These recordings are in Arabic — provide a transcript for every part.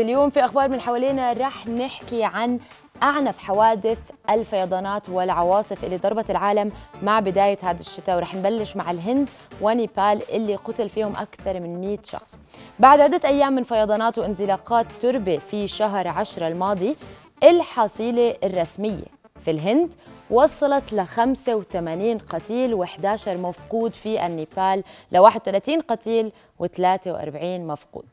اليوم في أخبار من حوالينا رح نحكي عن أعنف حوادث الفيضانات والعواصف اللي ضربت العالم مع بداية هذا الشتاء ورح نبلش مع الهند ونيبال اللي قتل فيهم أكثر من 100 شخص بعد عدة أيام من فيضانات وانزلاقات تربة في شهر 10 الماضي الحصيلة الرسمية في الهند وصلت ل 85 قتيل و11 مفقود في النيبال ل 31 قتيل و43 مفقود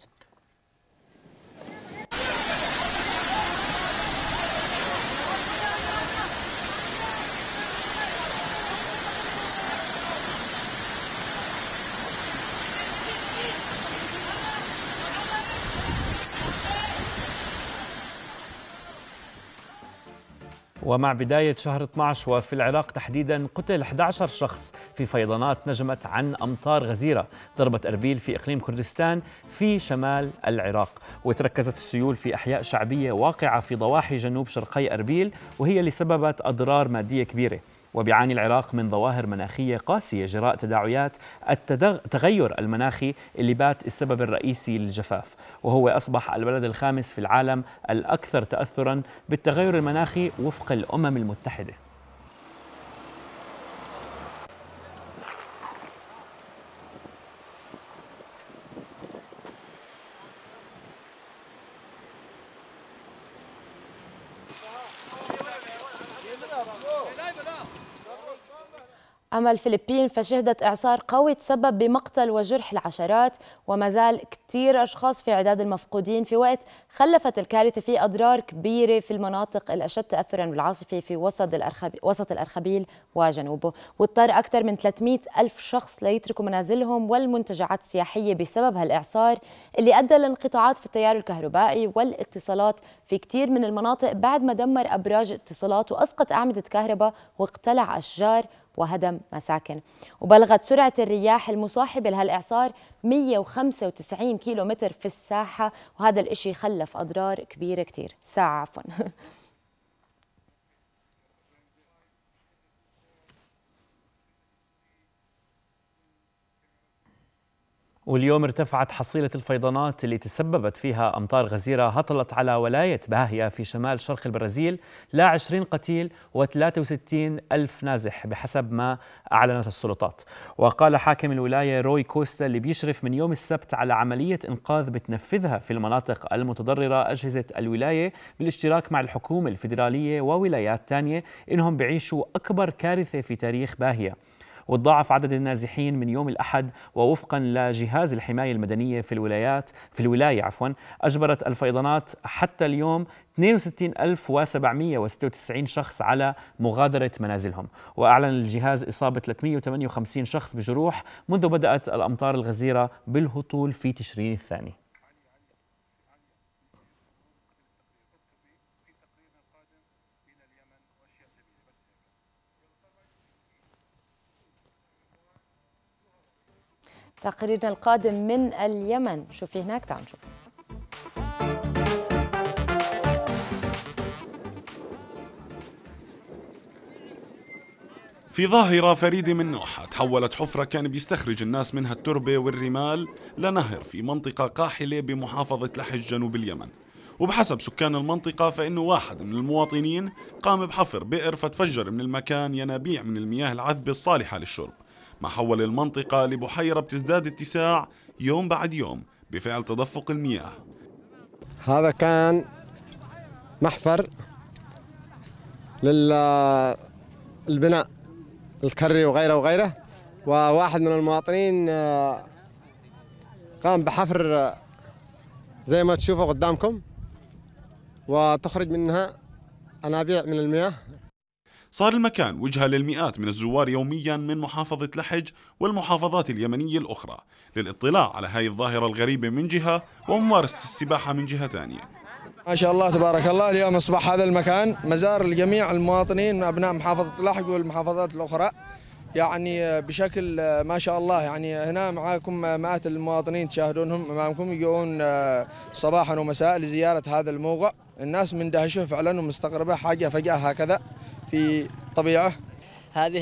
ومع بداية شهر 12 وفي العراق تحديدا قتل 11 شخص في فيضانات نجمت عن أمطار غزيرة ضربت أربيل في إقليم كردستان في شمال العراق وتركزت السيول في أحياء شعبية واقعة في ضواحي جنوب شرقي أربيل وهي اللي سببت أضرار مادية كبيرة وبيعاني العراق من ظواهر مناخية قاسية جراء تداعيات التغير المناخي اللي بات السبب الرئيسي للجفاف وهو أصبح البلد الخامس في العالم الأكثر تأثرا بالتغير المناخي وفق الأمم المتحدة أما الفلبين فشهدت إعصار قوي تسبب بمقتل وجرح العشرات وما زال كثير أشخاص في عداد المفقودين في وقت خلفت الكارثة في أضرار كبيرة في المناطق الأشد تأثرا بالعاصفة في وسط الأرخبيل, وسط الأرخبيل وجنوبه واضطر أكثر من 300 ألف شخص ليتركوا منازلهم والمنتجعات السياحية بسبب هالإعصار اللي أدى لانقطاعات في التيار الكهربائي والاتصالات في كثير من المناطق بعد ما دمر أبراج اتصالات وأسقط أعمدة كهرباء واقتلع أشجار وهدم مساكن وبلغت سرعة الرياح المصاحبة لهالإعصار 195 كيلومتر في الساحة وهذا الإشي خلف أضرار كبيرة كتير ساعة عفواً واليوم ارتفعت حصيلة الفيضانات اللي تسببت فيها أمطار غزيرة هطلت على ولاية باهيا في شمال شرق البرازيل لا 20 قتيل و63 ألف نازح بحسب ما أعلنت السلطات وقال حاكم الولاية روي كوستا اللي بيشرف من يوم السبت على عملية إنقاذ بتنفذها في المناطق المتضررة أجهزة الولاية بالاشتراك مع الحكومة الفيدرالية وولايات تانية إنهم بيعيشوا أكبر كارثة في تاريخ باهيا وتضاعف عدد النازحين من يوم الأحد ووفقا لجهاز الحماية المدنية في الولايات في الولاية عفوا أجبرت الفيضانات حتى اليوم 62796 شخص على مغادرة منازلهم وأعلن الجهاز إصابة 358 شخص بجروح منذ بدأت الأمطار الغزيرة بالهطول في تشرين الثاني تقريرنا القادم من اليمن شو في هناك تعال نشوف في ظاهرة فريدة من نوعها تحولت حفرة كان بيستخرج الناس منها التربة والرمال لنهر في منطقة قاحلة بمحافظة لحج جنوب اليمن وبحسب سكان المنطقة فإنه واحد من المواطنين قام بحفر بئر فتفجر من المكان ينابيع من المياه العذبة الصالحة للشرب ما حول المنطقة لبحيرة بتزداد اتساع يوم بعد يوم بفعل تدفق المياه هذا كان محفر للبناء الكري وغيره وغيره وواحد من المواطنين آه، قام بحفر آه، زي ما تشوفوا قدامكم وتخرج منها أنابيع من المياه صار المكان وجهة للمئات من الزوار يوميا من محافظة لحج والمحافظات اليمنية الأخرى للاطلاع على هذه الظاهرة الغريبة من جهة وممارسة السباحة من جهة ثانية ما شاء الله تبارك الله اليوم أصبح هذا المكان مزار لجميع المواطنين من أبناء محافظة لحج والمحافظات الأخرى يعني بشكل ما شاء الله يعني هنا معاكم مئات المواطنين تشاهدونهم امامكم يجون آه، صباحا ومساء لزياره هذا الموقع الناس مندهشه فعلا ومستغربه حاجه فجاه هكذا في طبيعه هذه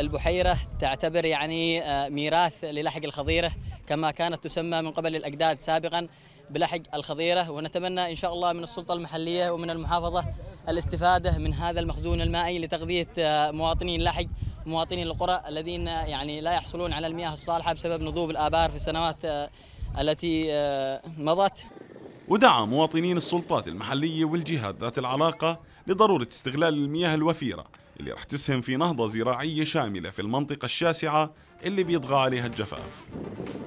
البحيرة تعتبر يعني آه، ميراث للحق الخضيرة كما كانت تسمى من قبل الأجداد سابقا بلحق الخضيرة ونتمنى إن شاء الله من السلطة المحلية ومن المحافظة الاستفادة من هذا المخزون المائي لتغذية آه، مواطنين لحق مواطني القرى الذين يعني لا يحصلون على المياه الصالحة بسبب نضوب الآبار في السنوات آه، التي آه، مضت ودعا مواطنين السلطات المحلية والجهات ذات العلاقة لضرورة استغلال المياه الوفيرة اللي رح تسهم في نهضة زراعية شاملة في المنطقة الشاسعة اللي بيطغى عليها الجفاف